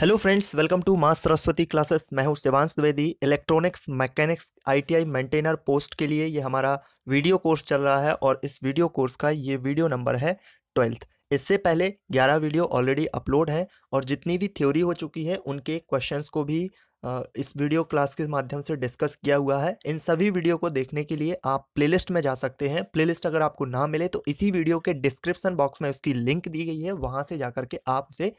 hello friends welcome to माँ Saraswati classes मैं हूँ Shivansh Dwivedi electronics mechanics ITI maintainer post के लिए ये हमारा वीडियो कोर्स चल रहा है और इस वीडियो कोर्स का ये वीडियो नंबर है ट्वेल्थ इससे पहले ग्यारह वीडियो ऑलरेडी अपलोड हैं और जितनी भी थ्योरी हो चुकी है उनके क्वेश्चंस को भी इस वीडियो क्लास के माध्यम से डिस्कस किया हुआ है इन सभी वीडियो को देखने के लिए आप प्लेलिस्ट में जा सकते हैं प्लेलिस्ट अगर आपको ना मिले तो इसी वीडियो के डिस्क्रिप्सन बॉक्स में उसकी लिंक दी गई है वहाँ से जा के आप उसे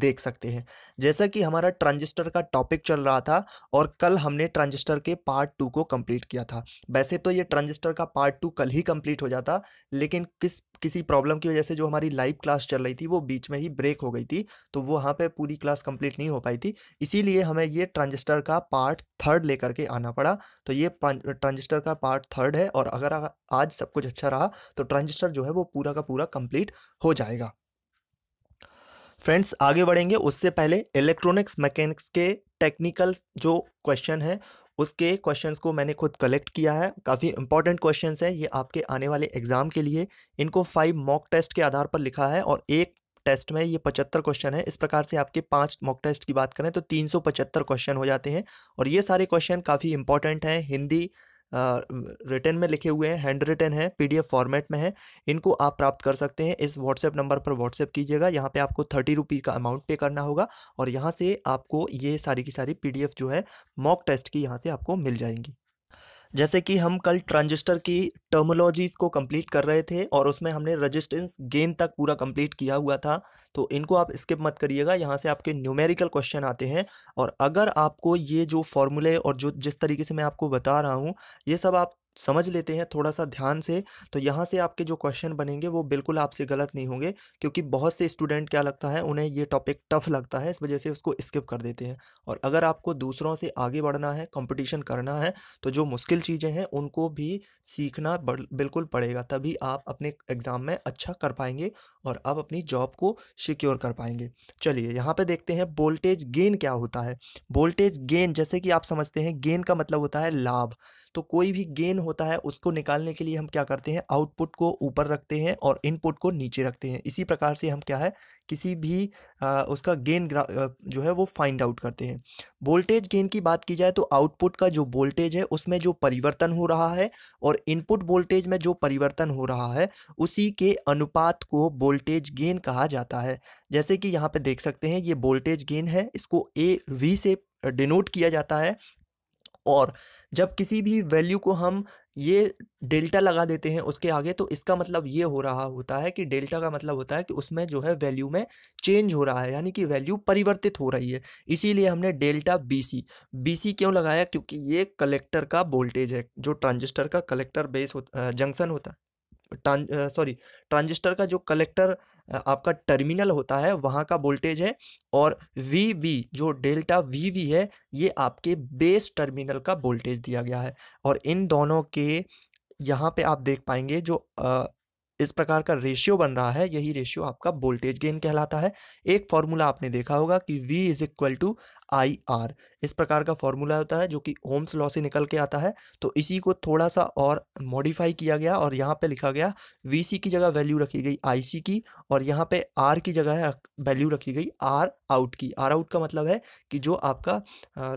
देख सकते हैं जैसा कि हमारा ट्रांजिस्टर का टॉपिक चल रहा था और कल हमने ट्रांजिस्टर के पार्ट टू को कंप्लीट किया था वैसे तो ये ट्रांजिस्टर का पार्ट टू कल ही कंप्लीट हो जाता लेकिन किस किसी प्रॉब्लम की वजह से जो हमारी लाइव क्लास चल रही थी वो बीच में ही ब्रेक हो गई थी तो वो वहाँ पर पूरी क्लास कंप्लीट नहीं हो पाई थी इसीलिए हमें ये ट्रांजिस्टर का पार्ट थर्ड लेकर के आना पड़ा तो ये ट्रांजिस्टर का पार्ट थर्ड है और अगर आज सब कुछ अच्छा रहा तो ट्रांजिस्टर जो है वो पूरा का पूरा कंप्लीट हो जाएगा फ्रेंड्स आगे बढ़ेंगे उससे पहले इलेक्ट्रॉनिक्स मैकेनिक्स के टेक्निकल जो क्वेश्चन है उसके क्वेश्चंस को मैंने खुद कलेक्ट किया है काफ़ी इंपॉर्टेंट क्वेश्चंस हैं ये आपके आने वाले एग्ज़ाम के लिए इनको फाइव मॉक टेस्ट के आधार पर लिखा है और एक टेस्ट में ये पचहत्तर क्वेश्चन है इस प्रकार से आपके पांच मॉक टेस्ट की बात करें तो तीन सौ पचहत्तर क्वेश्चन हो जाते हैं और ये सारे क्वेश्चन काफ़ी इंपॉर्टेंट हैं हिंदी रिटर्न में लिखे हुए हैं हैंड रिटर्न है पीडीएफ फॉर्मेट में है इनको आप प्राप्त कर सकते हैं इस व्हाट्सएप नंबर पर व्हाट्सएप कीजिएगा यहाँ पे आपको थर्टी रुपी का अमाउंट पे करना होगा और यहाँ से आपको ये सारी की सारी पीडीएफ जो है मॉक टेस्ट की यहाँ से आपको मिल जाएंगी जैसे कि हम कल ट्रांजिस्टर की टर्मोलॉजीज़ को कंप्लीट कर रहे थे और उसमें हमने रजिस्टेंस गेन तक पूरा कंप्लीट किया हुआ था तो इनको आप स्किप मत करिएगा यहाँ से आपके न्यूमेरिकल क्वेश्चन आते हैं और अगर आपको ये जो फॉर्मूले और जो जिस तरीके से मैं आपको बता रहा हूँ ये सब आप समझ लेते हैं थोड़ा सा ध्यान से तो यहाँ से आपके जो क्वेश्चन बनेंगे वो बिल्कुल आपसे गलत नहीं होंगे क्योंकि बहुत से स्टूडेंट क्या लगता है उन्हें ये टॉपिक टफ लगता है इस वजह से उसको स्किप कर देते हैं और अगर आपको दूसरों से आगे बढ़ना है कंपटीशन करना है तो जो मुश्किल चीज़ें हैं उनको भी सीखना बिल्कुल पड़ेगा तभी आप अपने एग्ज़ाम में अच्छा कर पाएंगे और आप अपनी जॉब को सिक्योर कर पाएंगे चलिए यहाँ पर देखते हैं वोल्टेज गेन क्या होता है वोल्टेज गेन जैसे कि आप समझते हैं गेन का मतलब होता है लाभ तो कोई भी गेन होता है उसको निकालने के लिए हम क्या करते हैं आउटपुट को ऊपर रखते हैं और इनपुट को नीचे रखते हैं इसी प्रकार से हम क्या है किसी भी आ, उसका गेन जो है वो फाइंड आउट करते हैं वोल्टेज गेन की बात की जाए तो आउटपुट का जो वोल्टेज है उसमें जो परिवर्तन हो रहा है और इनपुट वोल्टेज में जो परिवर्तन हो रहा है उसी के अनुपात को वोल्टेज गेन कहा जाता है जैसे कि यहाँ पर देख सकते हैं ये वोल्टेज गेन है इसको ए वी से डिनोट किया जाता है और जब किसी भी वैल्यू को हम ये डेल्टा लगा देते हैं उसके आगे तो इसका मतलब ये हो रहा होता है कि डेल्टा का मतलब होता है कि उसमें जो है वैल्यू में चेंज हो रहा है यानी कि वैल्यू परिवर्तित हो रही है इसीलिए हमने डेल्टा बीसी बीसी क्यों लगाया क्योंकि ये कलेक्टर का वोल्टेज है जो ट्रांजिस्टर का कलेक्टर बेस हो जंक्शन होता है सॉरी ट्रांजिस्टर का जो कलेक्टर आपका टर्मिनल होता है वहाँ का वोल्टेज है और वी वी जो डेल्टा वी वी है ये आपके बेस टर्मिनल का वोल्टेज दिया गया है और इन दोनों के यहाँ पे आप देख पाएंगे जो इस प्रकार का रेशियो बन रहा है यही रेशियो आपका वोल्टेज गेन कहलाता है एक फॉर्मूला आपने देखा होगा कि V is equal to I R इस प्रकार का फॉर्मूला होता है जो कि ओम्स लॉ से निकल के आता है तो इसी को थोड़ा सा और मॉडिफाई किया गया और यहाँ पे लिखा गया वी सी की जगह वैल्यू रखी गई आई सी की और यहाँ पे आर की जगह वैल्यू रखी गई आर आउट की आर आउट का मतलब है कि जो आपका आ,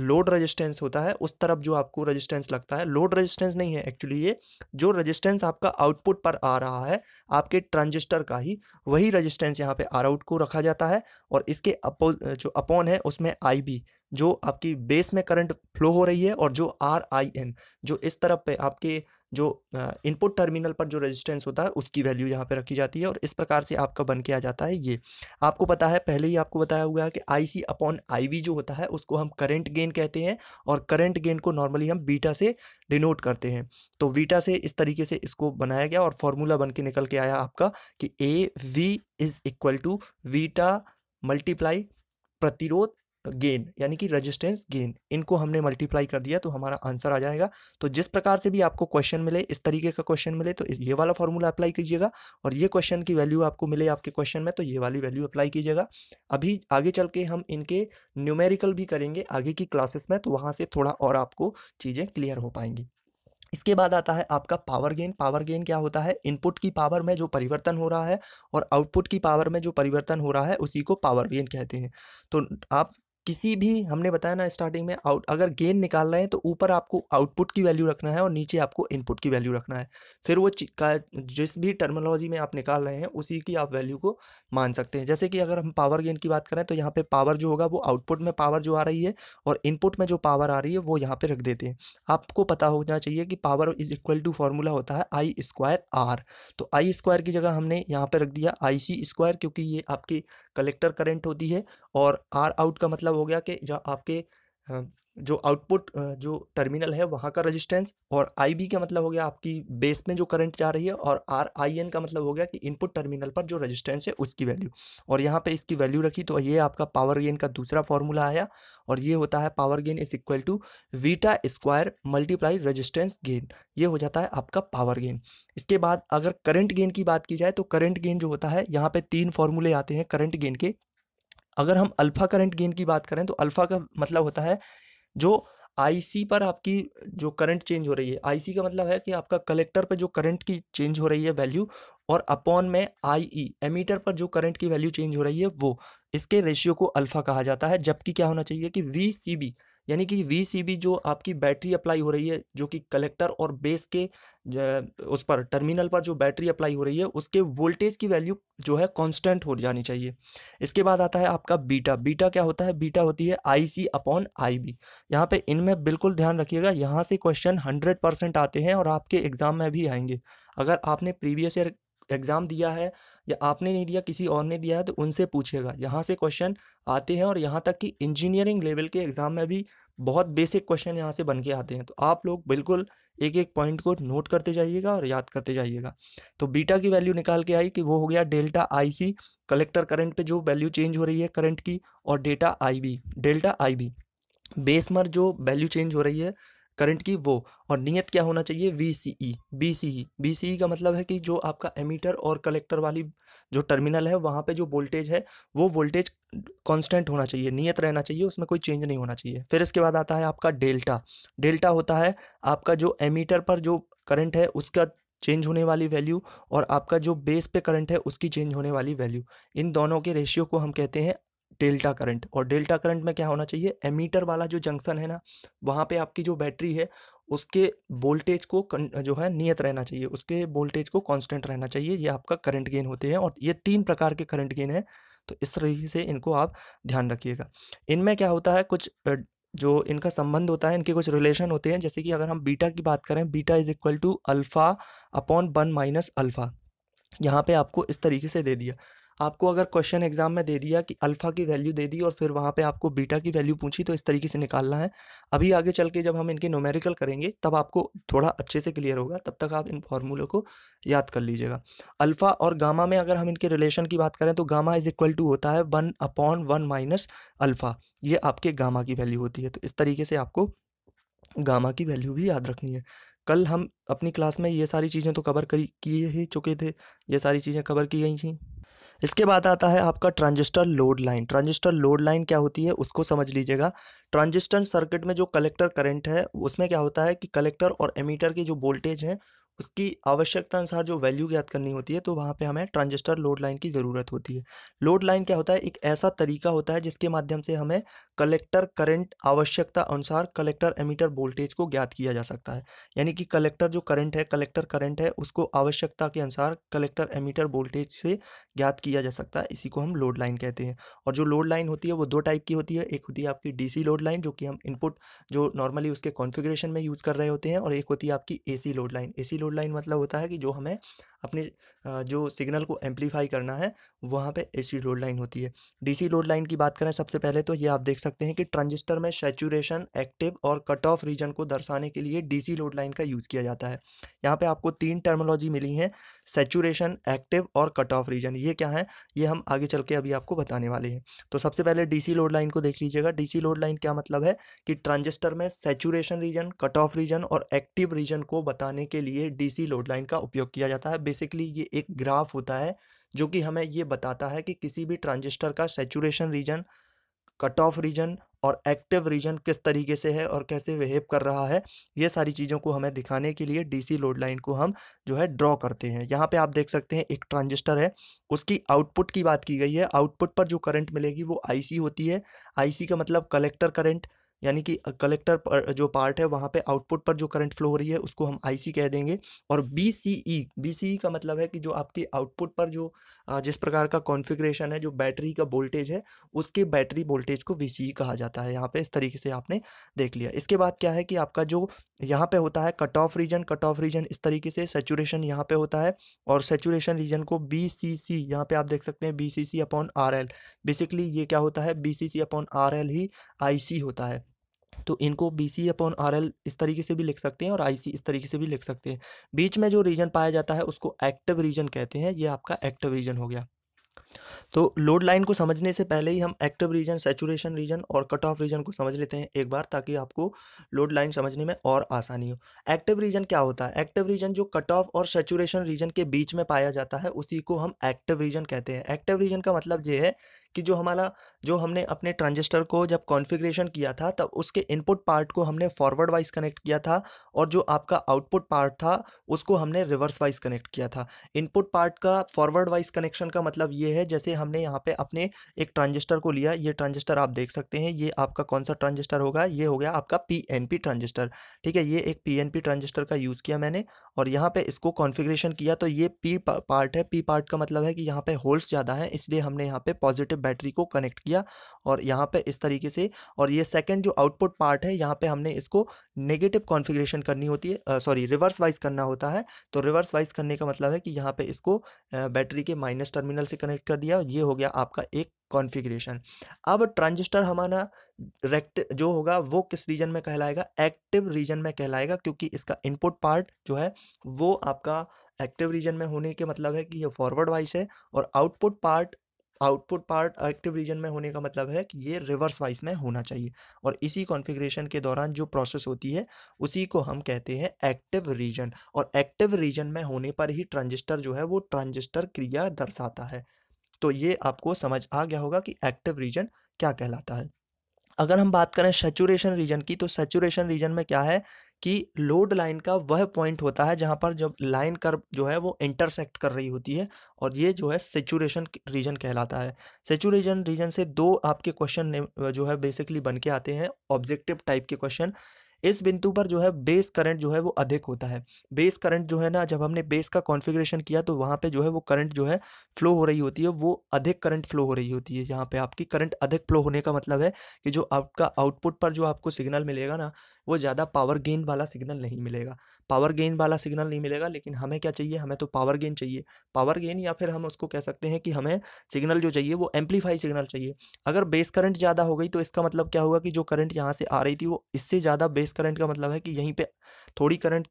लोड रेजिस्टेंस होता है उस तरफ जो आपको रेजिस्टेंस लगता है लोड रेजिस्टेंस नहीं है एक्चुअली ये जो रेजिस्टेंस आपका आउटपुट पर आ रहा है आपके ट्रांजिस्टर का ही वही रेजिस्टेंस यहाँ पे आर आउट को रखा जाता है और इसके अपो जो अपॉन है उसमें आई बी जो आपकी बेस में करंट फ्लो हो रही है और जो आर आई एन जो इस तरफ पे आपके जो इनपुट टर्मिनल पर जो रेजिस्टेंस होता है उसकी वैल्यू यहाँ पे रखी जाती है और इस प्रकार से आपका बन के आ जाता है ये आपको पता है पहले ही आपको बताया हुआ है कि आई सी अपॉन आई वी जो होता है उसको हम करंट गेन कहते हैं और करंट गेन को नॉर्मली हम बीटा से डिनोट करते हैं तो बीटा से इस तरीके से इसको बनाया गया और फॉर्मूला बन के निकल के आया आपका कि A V is equal to beta multiply प्रतिरोध गेन यानी कि रेजिस्टेंस गेन इनको हमने मल्टीप्लाई कर दिया तो हमारा आंसर आ जाएगा तो जिस प्रकार से भी आपको क्वेश्चन मिले इस तरीके का क्वेश्चन मिले तो ये वाला फॉर्मूला अप्लाई कीजिएगा और ये क्वेश्चन की वैल्यू आपको मिले आपके क्वेश्चन में तो ये वाली वैल्यू अप्लाई कीजिएगा अभी आगे चल के हम इनके न्यूमेरिकल भी करेंगे आगे की क्लासेस में तो वहाँ से थोड़ा और आपको चीज़ें क्लियर हो पाएंगी इसके बाद आता है आपका पावर गेन पावर गेन क्या होता है इनपुट की पावर में जो परिवर्तन हो रहा है और आउटपुट की पावर में जो परिवर्तन हो रहा है उसी को पावर गेन कहते हैं तो आप किसी भी हमने बताया ना स्टार्टिंग में आउट अगर गेन निकाल रहे हैं तो ऊपर आपको आउटपुट की वैल्यू रखना है और नीचे आपको इनपुट की वैल्यू रखना है फिर वो का जिस भी टर्मोलॉजी में आप निकाल रहे हैं उसी की आप वैल्यू को मान सकते हैं जैसे कि अगर हम पावर गेन की बात करें तो यहाँ पर पावर जो होगा वो आउटपुट में पावर जो आ रही है और इनपुट में जो पावर आ रही है वो यहाँ पर रख देते हैं आपको पता होना चाहिए कि power is equal to formula होता है आई स्क्वायर आर तो आई स्क्वायर की जगह हमने यहाँ पर रख दिया आई सी स्क्वायर क्योंकि ये आपकी कलेक्टर करेंट होती है और आर आउट का मतलब मतलब हो गया कि जहाँ आपके जो आउटपुट जो टर्मिनल है वहाँ का रेजिस्टेंस और आई बी का मतलब हो गया आपकी बेस में जो करंट जा रही है और आर आई एन का मतलब हो गया कि इनपुट टर्मिनल पर जो रेजिस्टेंस है उसकी वैल्यू और यहाँ पे इसकी वैल्यू रखी तो ये आपका पावर गेन का दूसरा फॉर्मूला आया और ये होता है power gain is equal to beta square multiply resistance gain ये हो जाता है आपका पावर गेन इसके बाद अगर करंट गेन की बात की जाए तो करंट गेन जो होता है यहाँ पर तीन फॉर्मूले आते हैं करंट गेन के अगर हम अल्फ़ा करंट गेन की बात करें तो अल्फ़ा का मतलब होता है जो आईसी पर आपकी जो करंट चेंज हो रही है आईसी का मतलब है कि आपका कलेक्टर पर जो करंट की चेंज हो रही है वैल्यू और अपॉन में आई ई e, एमीटर पर जो करंट की वैल्यू चेंज हो रही है वो इसके रेशियो को अल्फ़ा कहा जाता है जबकि क्या होना चाहिए कि वी सी बी यानी कि वी सी बी जो आपकी बैटरी अप्लाई हो रही है जो कि कलेक्टर और बेस के उस पर टर्मिनल पर जो बैटरी अप्लाई हो रही है उसके वोल्टेज की वैल्यू जो है कांस्टेंट हो जानी चाहिए इसके बाद आता है आपका बीटा बीटा क्या होता है बीटा होती है आई सी अपॉन आई बी यहाँ पर इनमें बिल्कुल ध्यान रखिएगा यहाँ से क्वेश्चन हंड्रेड परसेंट आते हैं और आपके एग्ज़ाम में भी आएंगे अगर आपने प्रीवियस ईयर एग्ज़ाम दिया है या आपने नहीं दिया किसी और ने दिया है तो उनसे पूछेगा यहाँ से क्वेश्चन आते हैं और यहाँ तक कि इंजीनियरिंग लेवल के एग्ज़ाम में भी बहुत बेसिक क्वेश्चन यहाँ से बन के आते हैं तो आप लोग बिल्कुल एक एक पॉइंट को नोट करते जाइएगा और याद करते जाइएगा तो बीटा की वैल्यू निकाल के आई कि वो हो गया delta I C collector current पर जो वैल्यू चेंज हो रही है करंट की और डेटा I B delta I B बेसमर जो वैल्यू चेंज हो रही है करंट की वो और नियत क्या होना चाहिए V C E B C E B C E का मतलब है कि जो आपका एमीटर और कलेक्टर वाली जो टर्मिनल है वहाँ पे जो वोल्टेज है वो वोल्टेज कांस्टेंट होना चाहिए नियत रहना चाहिए उसमें कोई चेंज नहीं होना चाहिए फिर इसके बाद आता है आपका डेल्टा डेल्टा होता है आपका जो एमीटर पर जो करंट है उसका चेंज होने वाली वैल्यू और आपका जो बेस पे करंट है उसकी चेंज होने वाली वैल्यू इन दोनों के रेशियो को हम कहते हैं डेल्टा करंट और डेल्टा करंट में क्या होना चाहिए एमीटर वाला जो जंक्शन है ना वहाँ पे आपकी जो बैटरी है उसके वोल्टेज को जो है नियत रहना चाहिए उसके वोल्टेज को कांस्टेंट रहना चाहिए ये आपका करंट गेन होते हैं और ये तीन प्रकार के करंट गेन हैं तो इस तरीके से इनको आप ध्यान रखिएगा इनमें क्या होता है कुछ जो इनका संबंध होता है इनके कुछ रिलेशन होते हैं जैसे कि अगर हम बीटा की बात करें beta is equal to alpha upon one minus alpha यहाँ पे आपको इस तरीके से दे दिया आपको अगर क्वेश्चन एग्जाम में दे दिया कि अल्फ़ा की वैल्यू दे दी और फिर वहाँ पे आपको बीटा की वैल्यू पूछी तो इस तरीके से निकालना है अभी आगे चल के जब हम इनके नोमेरिकल करेंगे तब आपको थोड़ा अच्छे से क्लियर होगा तब तक आप इन फॉर्मूलों को याद कर लीजिएगा अल्फ़ा और गामा में अगर हम इनके रिलेशन की बात करें तो गामा इज़ इक्वल टू होता है one upon one minus alpha ये आपके गामा की वैल्यू होती है तो इस तरीके से आपको गामा की वैल्यू भी याद रखनी है कल हम अपनी क्लास में ये सारी चीज़ें तो कवर करी किए ही चुके थे ये सारी चीज़ें कवर की गई थी इसके बाद आता है आपका transistor load line transistor load line क्या होती है उसको समझ लीजिएगा ट्रांजिस्टर सर्किट में जो कलेक्टर करंट है उसमें क्या होता है कि कलेक्टर और एमीटर की जो वोल्टेज है उसकी आवश्यकता अनुसार जो वैल्यू ज्ञात करनी होती है तो वहाँ पे हमें ट्रांजिस्टर लोड लाइन की ज़रूरत होती है लोड लाइन क्या होता है एक ऐसा तरीका होता है जिसके माध्यम से हमें कलेक्टर करंट आवश्यकता अनुसार कलेक्टर एमीटर वोल्टेज को ज्ञात किया जा सकता है यानी कि कलेक्टर जो करंट है कलेक्टर करंट है उसको आवश्यकता के अनुसार कलेक्टर एमीटर वोल्टेज से ज्ञात किया जा सकता है इसी को हम लोड लाइन कहते हैं और जो लोड लाइन होती है वो दो टाइप की होती है एक होती है आपकी डी लोड लाइन जो कि हम इनपुट जो नॉर्मली उसके कॉन्फिग्रेशन में यूज़ कर रहे होते हैं और एक होती है आपकी A load line A load diode line मतलब होता है कि जो हमें अपने जो सिग्नल को एम्पलीफाई करना है वहाँ पे एसी लोड लाइन होती है डीसी लोड लाइन की बात करें सबसे पहले तो ये आप देख सकते हैं कि ट्रांजिस्टर में सेचुरेशन एक्टिव और कट ऑफ रीजन को दर्शाने के लिए डीसी लोड लाइन का यूज़ किया जाता है यहाँ पे आपको तीन टर्मोलॉजी मिली हैं सेचुरेशन एक्टिव और कट ऑफ रीजन ये क्या है ये हम आगे चल के अभी आपको बताने वाले हैं तो सबसे पहले डीसी लोड लाइन को देख लीजिएगा डीसी लोड लाइन क्या मतलब है कि ट्रांजिस्टर में saturation region cut off region और एक्टिव रीजन को बताने के लिए डीसी लोड लाइन का उपयोग किया जाता है बेसिकली ये एक ग्राफ होता है जो कि हमें ये बताता है कि किसी भी ट्रांजिस्टर का saturation region cut off region और एक्टिव रीजन किस तरीके से है और कैसे बिहेव कर रहा है ये सारी चीज़ों को हमें दिखाने के लिए डीसी लोड लाइन को हम जो है ड्रॉ करते हैं यहाँ पे आप देख सकते हैं एक ट्रांजिस्टर है उसकी आउटपुट की बात की गई है आउटपुट पर जो करंट मिलेगी वो आईसी होती है आईसी का मतलब कलेक्टर करंट यानी कि कलेक्टर पर जो पार्ट है वहाँ पे आउटपुट पर जो करंट फ्लो हो रही है उसको हम आईसी कह देंगे और बीसीई बीसीई e, e का मतलब है कि जो आपकी आउटपुट पर जो जिस प्रकार का कॉन्फ़िगरेशन है जो बैटरी का वोल्टेज है उसके बैटरी वोल्टेज को ई e कहा जाता है यहाँ पर इस तरीके से आपने देख लिया इसके बाद क्या है कि आपका जो यहाँ पर होता है cut off region cut off region इस तरीके से सेचुरेशन यहाँ पर होता है और सेचुरेशन रीजन को बी सी सी यहाँ पे आप देख सकते हैं B C C upon R L basically ये क्या होता है B C C upon R L ही आई सी होता है तो इनको B C upon R L इस तरीके से भी लिख सकते हैं और आई सी इस तरीके से भी लिख सकते हैं बीच में जो रीजन पाया जाता है उसको एक्टिव रीजन कहते हैं ये आपका एक्टिव रीजन हो गया तो लोड लाइन को समझने से पहले ही हम एक्टिव रीजन सेचुरेशन रीजन और कट ऑफ रीजन को समझ लेते हैं एक बार ताकि आपको लोड लाइन समझने में और आसानी हो एक्टिव रीजन क्या होता है एक्टिव रीजन जो कट ऑफ और सेचुरेशन रीजन के बीच में पाया जाता है उसी को हम एक्टिव रीजन कहते हैं एक्टिव रीजन का मतलब ये है कि जो हमारा जो हमने अपने ट्रांजिस्टर को जब कॉन्फिग्रेशन किया था तब उसके इनपुट पार्ट को हमने फॉरवर्ड वाइज कनेक्ट किया था और जो आपका आउटपुट पार्ट था उसको हमने रिवर्स वाइज कनेक्ट किया था इनपुट पार्ट का फॉरवर्ड वाइज कनेक्शन का मतलब ये है जैसे हमने यहाँ पे अपने एक ट्रांजिस्टर को लिया ये ट्रांजिस्टर आप देख सकते हैं ये आपका कौन सा ट्रांजिस्टर होगा ये हो गया आपका पी ट्रांजिस्टर ठीक है ये एक पी ट्रांजिस्टर का यूज़ किया मैंने और यहाँ पर इसको कॉन्फिग्रेशन किया तो ये पी पार्ट है पी पार्ट का मतलब है कि यहाँ पर होल्स ज़्यादा हैं इसलिए हमने यहाँ पर पॉजिटिव बैटरी को कनेक्ट किया और यहाँ पर इस तरीके से और ये सेकेंड जो आउटपुट पार्ट है यहाँ पर हमने इसको नेगेटिव कॉन्फिग्रेशन करनी होती है सॉरी रिवर्स वाइज करना होता है तो रिवर्स वाइज करने का मतलब है कि यहाँ पे इसको बैटरी के माइनस टर्मिनल से कनेक्ट सेलेक्ट कर दिया ये हो गया आपका एक कॉन्फ़िगरेशन अब ट्रांजिस्टर हमारा रेक्ट जो होगा वो किस रीजन में कहलाएगा एक्टिव रीजन में कहलाएगा क्योंकि इसका इनपुट पार्ट जो है वो आपका एक्टिव रीजन में होने के मतलब है कि ये फॉरवर्ड वाइस है और output part output part active region में होने का मतलब है कि ये रिवर्स वाइज में होना चाहिए और इसी कॉन्फ़िगरेशन के दौरान जो प्रोसेस होती है उसी को हम कहते हैं एक्टिव रीजन और एक्टिव रीजन में होने पर ही ट्रांजिस्टर जो है वो ट्रांजिस्टर क्रिया दर्शाता है तो ये आपको समझ आ गया होगा कि एक्टिव रीजन क्या कहलाता है अगर हम बात करें सेचुरेशन रीजन की तो सेचुरेशन रीजन में क्या है कि लोड लाइन का वह पॉइंट होता है जहां पर जब लाइन कर जो है वो इंटरसेक्ट कर रही होती है और ये जो है सेचुरेशन रीजन कहलाता है सेचुरेशन रीजन से दो आपके क्वेश्चन जो है बेसिकली बन के आते हैं ऑब्जेक्टिव टाइप के क्वेश्चन इस बिंदु पर जो है बेस करंट जो है वो अधिक होता है बेस करंट जो है ना जब हमने बेस का कॉन्फ़िगरेशन किया तो वहाँ पे जो है वो करंट जो है फ्लो हो रही होती है वो अधिक करंट फ्लो हो रही होती है यहाँ पे आपकी करंट अधिक फ्लो होने का मतलब है कि जो आपका आउटपुट पर जो आपको सिग्नल मिलेगा ना वो ज़्यादा पावर गेन वाला सिग्नल नहीं मिलेगा पावर गेन वाला सिग्नल नहीं मिलेगा लेकिन हमें क्या चाहिए हमें तो पावर गेन चाहिए पावर गेन या फिर हम उसको कह सकते हैं कि हमें सिग्नल जो चाहिए वो एम्पलीफाई सिग्नल चाहिए अगर बेस करंट ज़्यादा हो गई तो इसका मतलब क्या होगा कि जो करंट यहाँ से आ रही थी वो इससे ज़्यादा बेस इस करंट का मतलब है कि यहीं पे थोड़ी करंट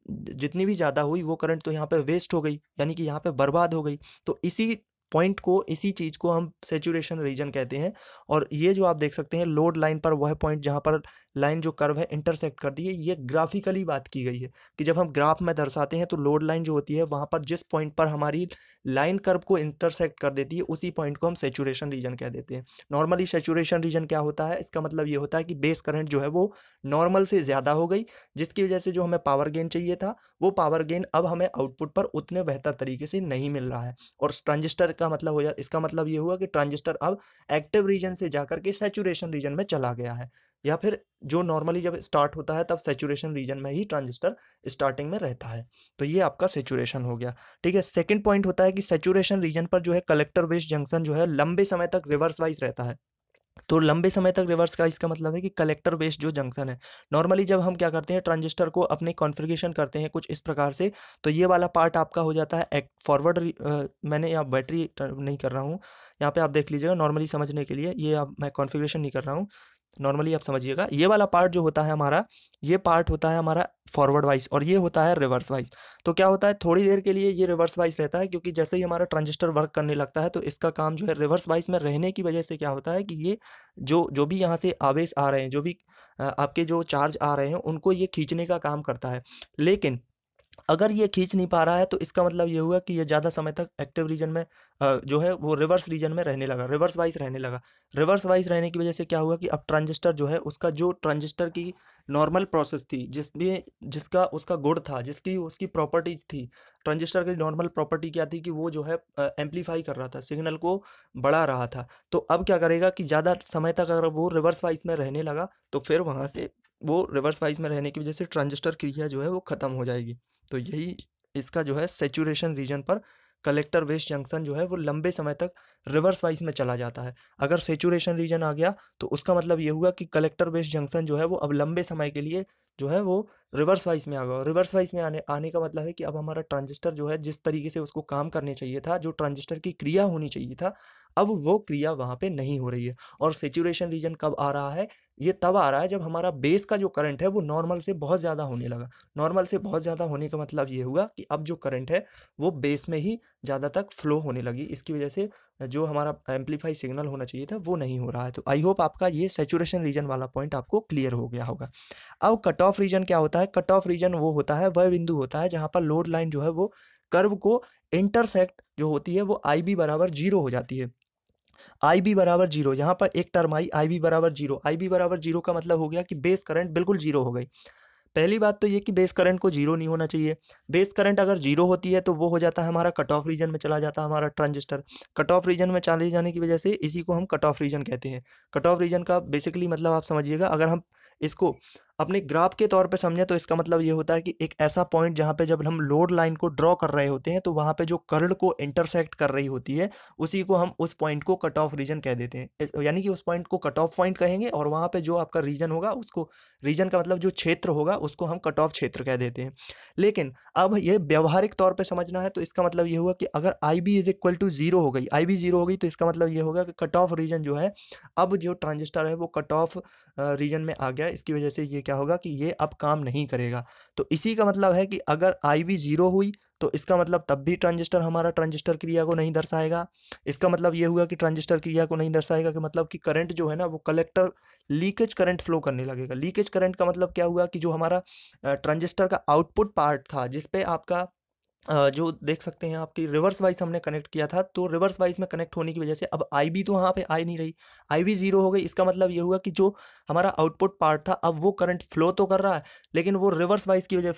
जितनी भी ज़्यादा हुई वो करंट तो यहाँ पे वेस्ट हो गई यानी कि यहाँ पे बर्बाद हो गई तो इसी पॉइंट को इसी चीज़ को हम सेचुरेशन रीजन कहते हैं और ये जो आप देख सकते हैं लोड लाइन पर वह पॉइंट जहाँ पर लाइन जो कर्व है इंटरसेक्ट करती है ये ग्राफिकली बात की गई है कि जब हम ग्राफ में दर्शाते हैं तो लोड लाइन जो होती है वहाँ पर जिस पॉइंट पर हमारी लाइन कर्व को इंटरसेक्ट कर देती है उसी पॉइंट को हम सेचुरेशन रीजन कह देते हैं नॉर्मली सेचुरेशन रीजन क्या होता है इसका मतलब ये होता है कि बेस करंट जो है वो नॉर्मल से ज़्यादा हो गई जिसकी वजह से जो हमें पावर गेन चाहिए था वो पावर गेन अब हमें आउटपुट पर उतने बेहतर तरीके से नहीं मिल रहा है और ट्रांजिस्टर का मतलब हो जा इसका मतलब ये हुआ कि ट्रांजिस्टर अब एक्टिव रीजन से जाकर के सेचुरेशन रीजन में चला गया है या फिर जो नॉर्मली जब स्टार्ट होता है तब सेचुरेशन रीजन में ही ट्रांजिस्टर स्टार्टिंग में रहता है तो ये आपका सेचुरेशन हो गया ठीक है सेकेंड पॉइंट होता है कि सेचुरेशन रीजन पर जो है कलेक्टर वेस्ट जंक्शन जो है लंबे समय तक रिवर्स वाइज रहता है तो लंबे समय तक रिवर्स का इसका मतलब है कि कलेक्टर बेस्ड जो जंक्शन है नॉर्मली जब हम क्या करते हैं ट्रांजिस्टर को अपने कॉन्फ़िगरेशन करते हैं कुछ इस प्रकार से तो ये वाला पार्ट आपका हो जाता है एक फॉरवर्ड मैंने यहाँ बैटरी नहीं कर रहा हूँ यहाँ पे आप देख लीजिएगा नॉर्मली समझने के लिए ये आप मैं कॉन्फिग्रेशन नहीं कर रहा हूँ नॉर्मली आप समझिएगा ये वाला पार्ट जो होता है हमारा ये पार्ट होता है हमारा फॉरवर्ड वाइज और ये होता है रिवर्स वाइज तो क्या होता है थोड़ी देर के लिए ये रिवर्स वाइज रहता है क्योंकि जैसे ही हमारा ट्रांजिस्टर वर्क करने लगता है तो इसका काम जो है रिवर्स वाइज में रहने की वजह से क्या होता है कि ये जो जो भी यहाँ से आवेश आ रहे हैं जो भी आपके जो चार्ज आ रहे हैं उनको ये खींचने का काम करता है लेकिन अगर ये खींच नहीं पा रहा है तो इसका मतलब ये हुआ कि ये ज़्यादा समय तक एक्टिव रीजन में जो है वो रिवर्स रीजन में रहने लगा रिवर्स वाइज रहने लगा रिवर्स वाइज रहने की वजह से क्या हुआ कि अब ट्रांजिस्टर जो है उसका जो ट्रांजिस्टर की नॉर्मल प्रोसेस थी जिसमें जिसका उसका गुड़ था जिसकी उसकी प्रॉपर्टीज थी ट्रांजिस्टर की नॉर्मल प्रॉपर्टी क्या थी कि वो जो है एम्पलीफाई कर रहा था सिग्नल को बढ़ा रहा था तो अब क्या करेगा कि ज़्यादा समय तक अगर वो रिवर्स वाइज में रहने लगा तो फिर वहाँ से वो रिवर्स वाइज में रहने की वजह से ट्रांजिस्टर क्रिया जो है वो ख़त्म हो जाएगी तो यही इसका जो है सेचुरेशन रीजन पर कलेक्टर वेस्ट जंक्शन जो है वो लंबे समय तक रिवर्स वाइज में चला जाता है अगर सेचुरेशन रीजन आ गया तो उसका मतलब ये हुआ कि कलेक्टर वेस्ट जंक्शन जो है वो अब लंबे समय के लिए जो है वो रिवर्स वाइज में आ गया रिवर्स वाइज में आने आने का मतलब है कि अब हमारा ट्रांजिस्टर जो है जिस तरीके से उसको काम करने चाहिए था जो ट्रांजिस्टर की क्रिया होनी चाहिए था अब वो क्रिया वहाँ पर नहीं हो रही है और सेचुरेशन रीजन कब आ रहा है ये तब आ रहा है जब हमारा बेस का जो करंट है वो नॉर्मल से बहुत ज़्यादा होने लगा नॉर्मल से बहुत ज़्यादा होने का मतलब ये हुआ कि अब जो करंट है वो बेस में ही ज़्यादा तक फ्लो होने लगी इसकी वजह से जो हमारा एम्पलीफाई सिग्नल होना चाहिए था वो नहीं हो रहा है तो आई होप आपका ये सेचुरेशन रीजन वाला पॉइंट आपको क्लियर हो गया होगा अब कट ऑफ रीजन क्या होता है कट ऑफ रीजन वो होता है वह बिंदु होता है जहाँ पर लोड लाइन जो है वो कर्व को इंटरसेक्ट जो होती है वो आई बी बराबर जीरो हो जाती है आई बी बराबर जीरो यहाँ पर एक टर्म आई आई बी बराबर जीरो आई बी बराबर जीरो का मतलब हो गया कि बेस करंट बिल्कुल जीरो हो गई पहली बात तो ये कि बेस करंट को जीरो नहीं होना चाहिए बेस करंट अगर जीरो होती है तो वो हो जाता है हमारा कट ऑफ रीजन में चला जाता है हमारा ट्रांजिस्टर कट ऑफ रीजन में चले जाने की वजह से इसी को हम कट ऑफ रीजन कहते हैं कट ऑफ रीजन का बेसिकली मतलब आप समझिएगा अगर हम इसको अपने ग्राफ के तौर पे समझें तो इसका मतलब ये होता है कि एक ऐसा पॉइंट जहाँ पे जब हम लोड लाइन को ड्रॉ कर रहे होते हैं तो वहाँ पे जो कर्ण को इंटरसेक्ट कर रही होती है उसी को हम उस पॉइंट को कट ऑफ रीजन कह देते हैं यानी कि उस पॉइंट को कट ऑफ पॉइंट कहेंगे और वहाँ पर जो आपका रीजन होगा उसको रीजन का मतलब जो क्षेत्र होगा उसको हम कट ऑफ क्षेत्र कह देते हैं लेकिन अब ये व्यवहारिक तौर पर समझना है तो इसका मतलब ये हुआ कि अगर I B is equal to zero हो गई आई बी जीरो हो गई तो इसका मतलब ये होगा कि कट ऑफ रीजन जो है अब जो ट्रांजिस्टर है वो कट ऑफ रीजन में आ गया इसकी वजह से ये क्या होगा कि ये अब काम नहीं करेगा तो इसी का मतलब है कि अगर आई वी ज़ीरो हुई तो इसका मतलब तब भी ट्रांजिस्टर हमारा ट्रांजिस्टर क्रिया को नहीं दर्शाएगा इसका मतलब ये हुआ कि ट्रांजिस्टर क्रिया को नहीं दर्शाएगा कि मतलब कि करंट जो है ना वो कलेक्टर लीकेज करंट फ्लो करने लगेगा लीकेज करंट का मतलब क्या हुआ कि जो हमारा ट्रांजिस्टर का आउटपुट पार्ट था जिसपे आपका जो देख सकते हैं आपकी रिवर्स वाइज हमने कनेक्ट किया था तो रिवर्स वाइज में कनेक्ट होने की वजह से अब आई बी तो वहाँ पे आई नहीं रही आई बी जीरो हो गई इसका मतलब ये हुआ कि जो हमारा आउटपुट पार्ट था अब वो करंट फ्लो तो कर रहा है लेकिन वो रिवर्स वाइज की वजह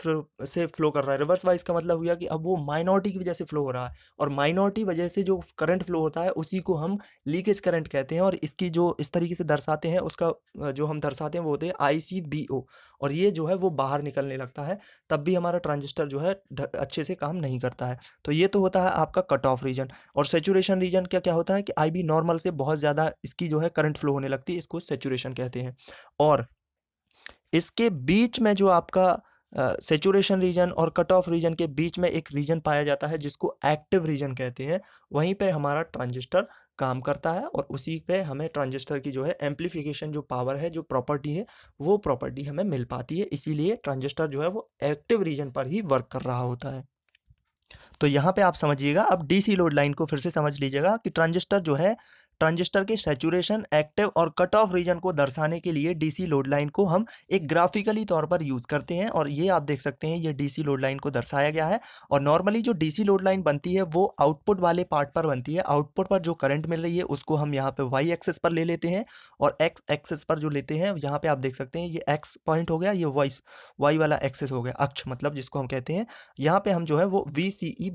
से फ्लो कर रहा है रिवर्स वाइज का मतलब हुआ कि अब वो माइनॉरिटी की वजह से फ्लो हो रहा है और माइनॉरिटी वजह से जो करंट फ्लो होता है उसी को हम लीकेज करंट कहते हैं और इसकी जो इस तरीके से दर्शाते हैं उसका जो हम दर्शाते हैं वो होते हैं आई सी बी ओ और ये जो है वो बाहर निकलने लगता है तब भी हमारा ट्रांजिस्टर जो है अच्छे से काम काम नहीं करता है तो ये तो होता है आपका कट ऑफ रीजन और सेचुरेशन रीजन क्या क्या होता है कि आई नॉर्मल से बहुत ज़्यादा इसकी जो है करंट फ्लो होने लगती है इसको सेचुरेशन कहते हैं और इसके बीच में जो आपका सेचुरेशन uh, रीजन और कट ऑफ रीजन के बीच में एक रीजन पाया जाता है जिसको एक्टिव रीजन कहते हैं वहीं पे हमारा ट्रांजिस्टर काम करता है और उसी पे हमें ट्रांजिस्टर की जो है एम्पलीफिकेशन जो पावर है जो प्रॉपर्टी है वो प्रॉपर्टी हमें मिल पाती है इसीलिए ट्रांजिस्टर जो है वो एक्टिव रीजन पर ही वर्क कर रहा होता है तो यहाँ पे आप समझिएगा अब डीसी लोड लाइन को फिर से समझ लीजिएगा कि ट्रांजिस्टर जो है ट्रांजिस्टर के सेचुरेशन एक्टिव और कट ऑफ रीजन को दर्शाने के लिए डीसी लोड लाइन को हम एक ग्राफिकली तौर पर यूज़ करते हैं और ये आप देख सकते हैं ये डीसी लोड लाइन को दर्शाया गया है और नॉर्मली जो डीसी लोड लाइन बनती है वो आउटपुट वाले पार्ट पर बनती है आउटपुट पर जो करंट मिल रही है उसको हम यहाँ पे वाई एक्सेस पर ले लेते हैं और एक्स एक्सेस पर जो लेते हैं यहाँ पे आप देख सकते हैं ये एक्स पॉइंट हो गया ये वाई वाई वाला एक्सेस हो गया अक्ष मतलब जिसको हम कहते हैं यहाँ पे हम जो है वो वी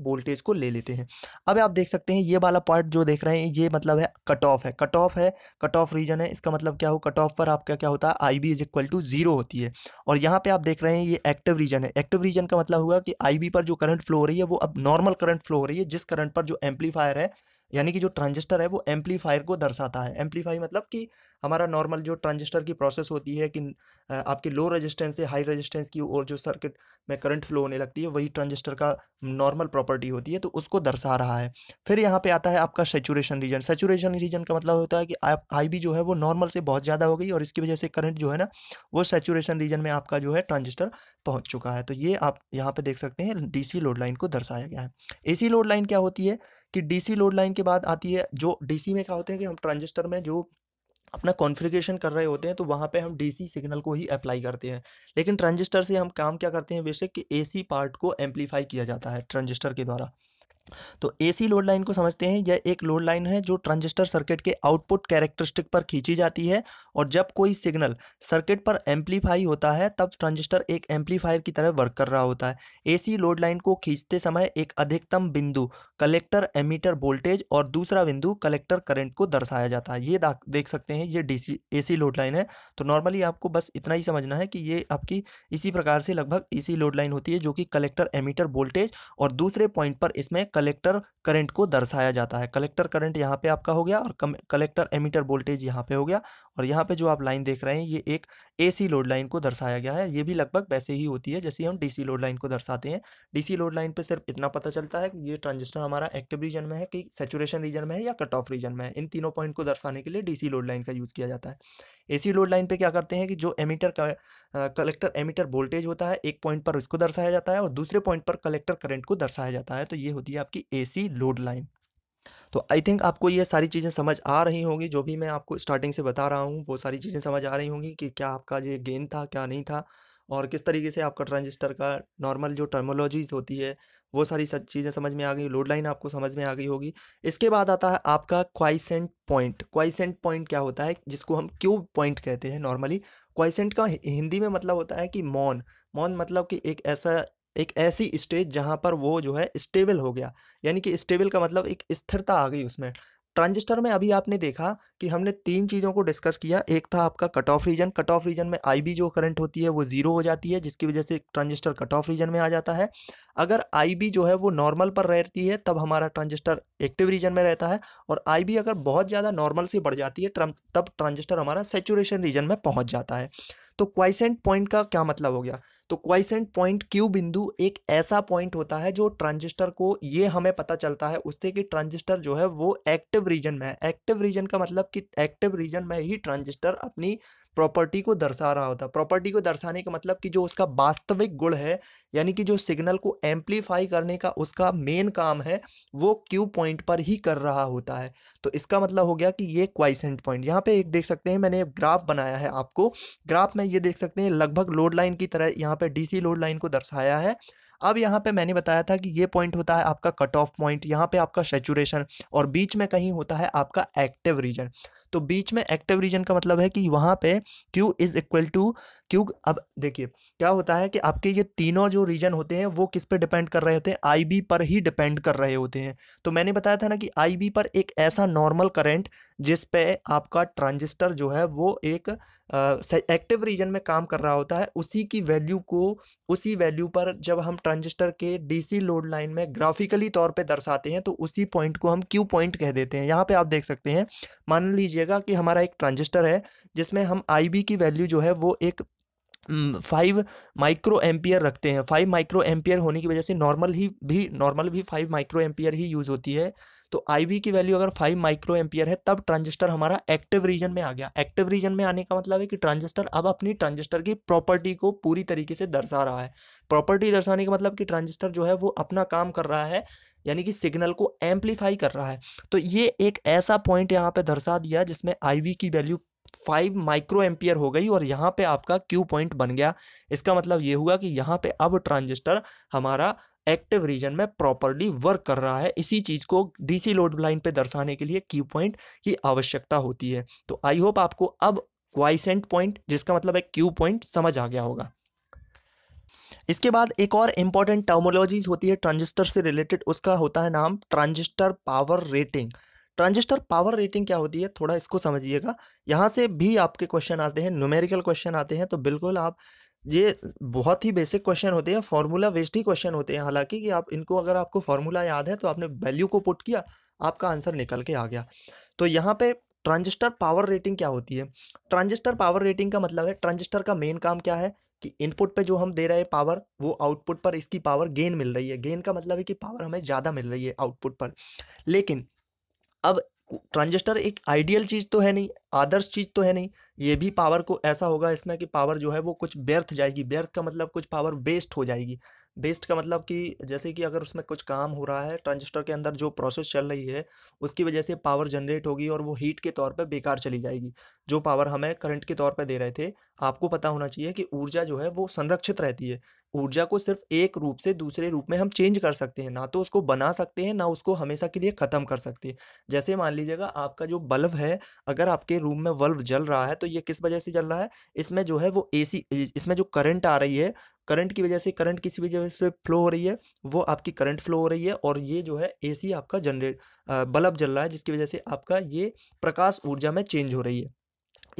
वोल्टेज को ले लेते हैं अब आप देख सकते हैं ये वाला पार्ट जो देख रहे हैं ये मतलब है कट कट ऑफ है कट ऑफ है कट ऑफ रीजन है इसका मतलब क्या हो कट ऑफ पर आपका क्या होता है I B is equal to zero होती है और यहाँ पे आप देख रहे हैं ये एक्टिव रीजन है एक्टिव रीजन का मतलब हुआ कि आई बी पर जो करंट फ्लो हो रही है वो अब नॉर्मल करंट फ्लो हो रही है जिस करंट पर जो एम्पलीफायर है यानी कि जो ट्रांजिस्टर है वो एम्पलीफायर को दर्शाता है एम्पलीफाई मतलब कि हमारा नॉर्मल जो ट्रांजिस्टर की प्रोसेस होती है कि आपके लो रजिस्टेंस से हाई रजिस्टेंस की और जो सर्किट में करंट फ्लो होने लगती है वही ट्रांजिस्टर का नॉर्मल प्रॉपर्टी होती है तो उसको दर्शा रहा है फिर यहाँ पर आता है आपका सेचुरेशन रीजन सेचुरेशन रीजन का मतलब होता है कि आई बी जो है वो नॉर्मल से बहुत ज़्यादा हो गई और इसकी वजह से करंट जो है ना वो सेचुरेशन रीजन में आपका जो है ट्रांजिस्टर पहुँच चुका है तो ये आप यहाँ पर देख सकते हैं डी लोड लाइन को दर्शाया गया है ए लोड लाइन क्या होती है कि डी लोड लाइन के बाद आती है जो डीसी में क्या होते हैं कि हम ट्रांजिस्टर में जो अपना कॉन्फ़िगरेशन कर रहे होते हैं तो वहाँ पे हम डीसी सिग्नल को ही अप्लाई करते हैं लेकिन ट्रांजिस्टर से हम काम क्या करते हैं बेसिक कि एसी पार्ट को एम्पलीफाई किया जाता है ट्रांजिस्टर के द्वारा तो एसी लोड लाइन को समझते हैं यह एक लोड लाइन है जो ट्रांजिस्टर सर्किट के आउटपुट कैरेक्टरिस्टिक पर खींची जाती है और जब कोई सिग्नल सर्किट पर एम्पलीफाई होता है तब ट्रांजिस्टर एक एम्पलीफायर की तरह वर्क कर रहा होता है एसी लोड लाइन को खींचते समय एक अधिकतम बिंदु कलेक्टर एमीटर वोल्टेज और दूसरा बिंदु कलेक्टर करेंट को दर्शाया जाता है ये देख सकते हैं ये डी सी लोड लाइन है तो नॉर्मली आपको बस इतना ही समझना है कि ये आपकी इसी प्रकार से लगभग ए लोड लाइन होती है जो कि कलेक्टर एमीटर वोल्टेज और दूसरे पॉइंट पर इसमें कलेक्टर करंट को दर्शाया जाता है कलेक्टर करंट यहाँ पे आपका हो गया और कलेक्टर एमीटर वोल्टेज यहाँ पे हो गया और यहाँ पे जो आप लाइन देख रहे हैं ये एक एसी लोड लाइन को दर्शाया गया है ये भी लगभग वैसे ही होती है जैसे हम डीसी लोड लाइन को दर्शाते हैं डीसी लोड लाइन पर सिर्फ इतना पता चलता है कि ये ट्रांजिस्टर हमारा एक्टिव रीजन में है कि सेचुरेशन रीजन में है या कट ऑफ रीजन में है इन तीनों पॉइंट को दर्शाने के लिए डीसी लोड लाइन का यूज़ किया जाता है एसी लोड लाइन पे क्या करते हैं कि जो एमीटर कलेक्टर एमीटर वोल्टेज होता है एक पॉइंट पर उसको दर्शाया जाता है और दूसरे पॉइंट पर कलेक्टर करंट को दर्शाया जाता है तो ये होती है आपकी एसी लोड लाइन तो आई थिंक आपको ये सारी चीज़ें समझ आ रही होंगी जो भी मैं आपको स्टार्टिंग से बता रहा हूँ वो सारी चीज़ें समझ आ रही होंगी कि क्या आपका ये गेन था क्या नहीं था और किस तरीके से आपका ट्रांजिस्टर का नॉर्मल जो टर्मोलॉजीज़ होती है वो सारी सब चीज़ें समझ में आ गई लोड लाइन आपको समझ में आ गई होगी इसके बाद आता है आपका क्वाइसेंट पॉइंट क्वाइसेंट पॉइंट क्या होता है जिसको हम क्यूब पॉइंट कहते हैं नॉर्मली क्वाइसेंट का हिंदी में मतलब होता है कि मौन मौन मतलब कि एक ऐसा एक ऐसी स्टेज जहाँ पर वो जो है स्टेबल हो गया यानी कि स्टेबल का मतलब एक स्थिरता आ गई उसमें ट्रांजिस्टर में अभी आपने देखा कि हमने तीन चीज़ों को डिस्कस किया एक था आपका cut off region cut off region में आईबी जो करंट होती है वो जीरो हो जाती है जिसकी वजह से ट्रांजिस्टर कट ऑफ रीजन में आ जाता है अगर आईबी जो है वो नॉर्मल पर रहती है तब हमारा ट्रांजिस्टर एक्टिव रीजन में रहता है और आई अगर बहुत ज़्यादा नॉर्मल से बढ़ जाती है तब ट्रांजिस्टर हमारा सेचुरेशन रीजन में पहुँच जाता है तो क्वाइसेंट पॉइंट का क्या मतलब हो गया तो क्वाइसेंट पॉइंट क्यू बिंदु एक ऐसा पॉइंट होता है जो ट्रांजिस्टर को ये हमें पता चलता है उससे कि ट्रांजिस्टर जो है वो एक्टिव रीजन में है एक्टिव रीजन का मतलब कि एक्टिव रीजन में ही ट्रांजिस्टर अपनी प्रॉपर्टी को दर्शा रहा होता है प्रॉपर्टी को दर्शाने का मतलब कि जो उसका वास्तविक गुण है यानी कि जो सिग्नल को एम्पलीफाई करने का उसका मेन काम है वो क्यू पॉइंट पर ही कर रहा होता है तो इसका मतलब हो गया कि ये क्वाइसेंट पॉइंट यहाँ पे एक देख सकते हैं मैंने ग्राफ बनाया है आपको ग्राफ में ये देख सकते हैं लगभग लोड लाइन की तरह यहाँ पे डीसी लोड लाइन को दर्शाया है अब यहाँ पे मैंने बताया था कि ये पॉइंट होता है आपका कट ऑफ पॉइंट यहाँ पे आपका सेचुरेशन और बीच में कहीं होता है आपका एक्टिव रीजन तो बीच में एक्टिव रीजन का मतलब है कि वहाँ पे Q is equal to Q अब देखिए क्या होता है कि आपके ये तीनों जो रीजन होते हैं वो किस पे डिपेंड कर रहे होते हैं आई बी पर ही डिपेंड कर रहे होते हैं तो मैंने बताया था ना कि आई बी पर एक ऐसा नॉर्मल करेंट जिस आपका ट्रांजिस्टर जो है वो एक एक्टिव रीजन में काम कर रहा होता है उसी की वैल्यू को उसी वैल्यू पर जब हम ट्रांजिस्टर के डीसी लोड लाइन में ग्राफिकली तौर पे दर्शाते हैं तो उसी पॉइंट को हम क्यू पॉइंट कह देते हैं यहाँ पे आप देख सकते हैं मान लीजिएगा कि हमारा एक ट्रांजिस्टर है जिसमें हम आई की वैल्यू जो है वो एक फाइव माइक्रो एम्पियर रखते हैं फाइव माइक्रो एम्पियर होने की वजह से नॉर्मल ही भी नॉर्मल भी फाइव माइक्रो एम्पियर ही यूज़ होती है तो आई की वैल्यू अगर फाइव माइक्रो एम्पियर है तब ट्रांजिस्टर हमारा एक्टिव रीजन में आ गया एक्टिव रीजन में आने का मतलब है कि ट्रांजिस्टर अब अपनी ट्रांजिस्टर की प्रॉपर्टी को पूरी तरीके से दर्शा रहा है प्रॉपर्टी दर्शाने का मतलब कि ट्रांजिस्टर जो है वो अपना काम कर रहा है यानी कि सिग्नल को एम्पलीफाई कर रहा है तो ये एक ऐसा पॉइंट यहाँ पर दर्शा दिया जिसमें आई की वैल्यू फाइव माइक्रो एम्पियर हो गई और यहाँ पे आपका क्यू पॉइंट बन गया इसका मतलब ये हुआ कि यहाँ पे अब ट्रांजिस्टर हमारा एक्टिव रीजन में प्रॉपरली वर्क कर रहा है इसी चीज़ को डीसी लोड लाइन पे दर्शाने के लिए क्यू पॉइंट की आवश्यकता होती है तो आई होप आपको अब क्वाइसेंट पॉइंट जिसका मतलब है क्यू पॉइंट समझ आ गया होगा इसके बाद एक और इम्पॉर्टेंट टर्मोलॉजीज होती है ट्रांजिस्टर से रिलेटेड उसका होता है नाम transistor power rating transistor power rating क्या होती है थोड़ा इसको समझिएगा यहाँ से भी आपके क्वेश्चन आते हैं न्यूमेरिकल क्वेश्चन आते हैं तो बिल्कुल आप ये बहुत ही बेसिक क्वेश्चन होते हैं फॉर्मूला वेस्ट ही क्वेश्चन होते हैं हालांकि कि आप इनको अगर आपको फॉर्मूला याद है तो आपने वैल्यू को पुट किया आपका आंसर निकल के आ गया तो यहाँ पे ट्रांजिस्टर पावर रेटिंग क्या होती है ट्रांजिस्टर पावर रेटिंग का मतलब है ट्रांजिस्टर का मेन काम क्या है कि इनपुट पे जो हम दे रहे हैं पावर वो आउटपुट पर इसकी पावर गेन मिल रही है गेन का मतलब है कि पावर हमें ज़्यादा मिल रही है आउटपुट पर लेकिन अब ट्रांजिस्टर एक आइडियल चीज़ तो है नहीं आदर्श चीज़ तो है नहीं ये भी पावर को ऐसा होगा इसमें कि पावर जो है वो कुछ व्यर्थ जाएगी व्यर्थ का मतलब कुछ पावर वेस्ट हो जाएगी वेस्ट का मतलब कि जैसे कि अगर उसमें कुछ काम हो रहा है ट्रांजिस्टर के अंदर जो प्रोसेस चल रही है उसकी वजह से पावर जनरेट होगी और वो हीट के तौर पर बेकार चली जाएगी जो पावर हमें करंट के तौर पर दे रहे थे आपको पता होना चाहिए कि ऊर्जा जो है वो संरक्षित रहती है ऊर्जा को सिर्फ एक रूप से दूसरे रूप में हम चेंज कर सकते हैं ना तो उसको बना सकते हैं ना उसको हमेशा के लिए ख़त्म कर सकते हैं जैसे मान लीजिएगा आपका जो बल्ब है अगर आपके रूम में बल्ब जल रहा है तो ये किस वजह से जल रहा है इसमें जो है वो एसी इसमें जो करंट आ रही है करंट की वजह से करंट किसी भी वजह से फ्लो हो रही है वो आपकी करंट फ्लो हो रही है और ये जो है एसी आपका जनरेट बल्ब जल रहा है जिसकी वजह से आपका ये प्रकाश ऊर्जा में चेंज हो रही है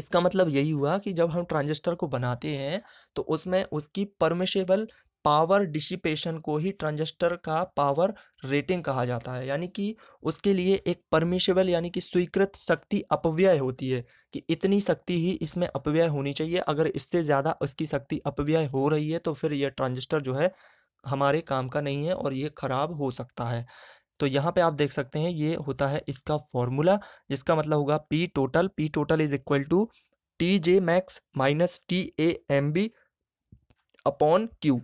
इसका मतलब यही हुआ कि जब हम ट्रांजिस्टर को बनाते हैं तो उसमें उसकी परमिशेबल पावर डिसिपेशन को ही ट्रांजिस्टर का पावर रेटिंग कहा जाता है यानी कि उसके लिए एक परमिशेबल यानी कि स्वीकृत शक्ति अपव्यय होती है कि इतनी शक्ति ही इसमें अपव्यय होनी चाहिए अगर इससे ज़्यादा उसकी शक्ति अपव्यय हो रही है तो फिर यह ट्रांजिस्टर जो है हमारे काम का नहीं है और ये ख़राब हो सकता है तो यहाँ पे आप देख सकते हैं ये होता है इसका फॉर्मूला जिसका मतलब होगा P total P total is equal to T J max minus T A M B upon Q